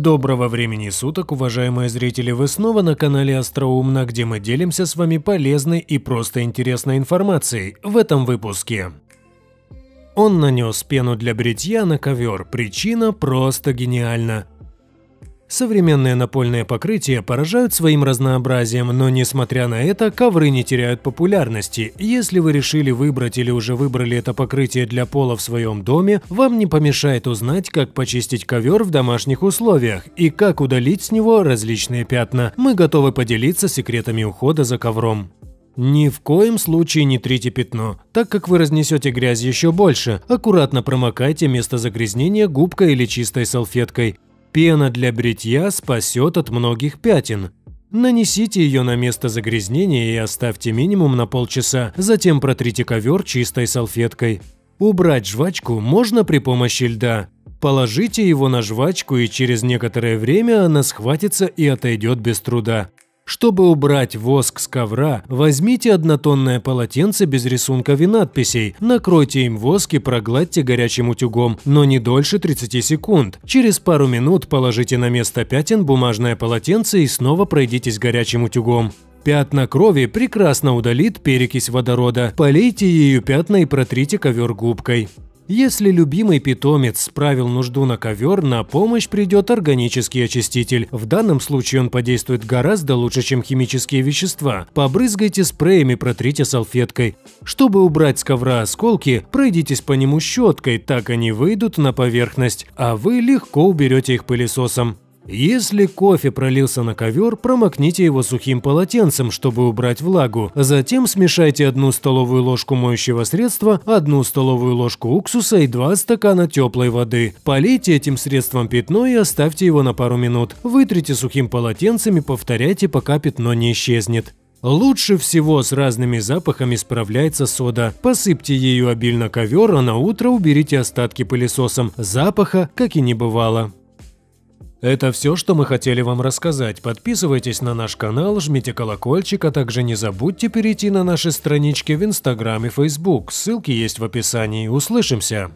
Доброго времени суток, уважаемые зрители! Вы снова на канале Остроумно, где мы делимся с вами полезной и просто интересной информацией в этом выпуске. Он нанес пену для бритья на ковер. Причина просто гениальна. Современные напольные покрытия поражают своим разнообразием, но несмотря на это, ковры не теряют популярности. Если вы решили выбрать или уже выбрали это покрытие для пола в своем доме, вам не помешает узнать, как почистить ковер в домашних условиях и как удалить с него различные пятна. Мы готовы поделиться секретами ухода за ковром. Ни в коем случае не трите пятно, так как вы разнесете грязь еще больше. Аккуратно промокайте место загрязнения губкой или чистой салфеткой. Пена для бритья спасет от многих пятен. Нанесите ее на место загрязнения и оставьте минимум на полчаса, затем протрите ковер чистой салфеткой. Убрать жвачку можно при помощи льда. Положите его на жвачку и через некоторое время она схватится и отойдет без труда. Чтобы убрать воск с ковра, возьмите однотонное полотенце без рисунков и надписей, накройте им воск и прогладьте горячим утюгом, но не дольше 30 секунд. Через пару минут положите на место пятен бумажное полотенце и снова пройдитесь горячим утюгом. Пятна крови прекрасно удалит перекись водорода. Полейте ею пятна и протрите ковер губкой. Если любимый питомец справил нужду на ковер, на помощь придет органический очиститель. В данном случае он подействует гораздо лучше, чем химические вещества. Побрызгайте спреями, протрите салфеткой. Чтобы убрать с ковра осколки, пройдитесь по нему щеткой, так они выйдут на поверхность, а вы легко уберете их пылесосом. Если кофе пролился на ковер, промокните его сухим полотенцем, чтобы убрать влагу. Затем смешайте одну столовую ложку моющего средства, одну столовую ложку уксуса и 2 стакана теплой воды. Полейте этим средством пятно и оставьте его на пару минут. Вытрите сухим полотенцем и повторяйте, пока пятно не исчезнет. Лучше всего с разными запахами справляется сода. Посыпьте ею обильно ковер, а на утро уберите остатки пылесосом. Запаха как и не бывало. Это все, что мы хотели вам рассказать. Подписывайтесь на наш канал, жмите колокольчик, а также не забудьте перейти на наши странички в Инстаграм и Фейсбук. Ссылки есть в описании. Услышимся!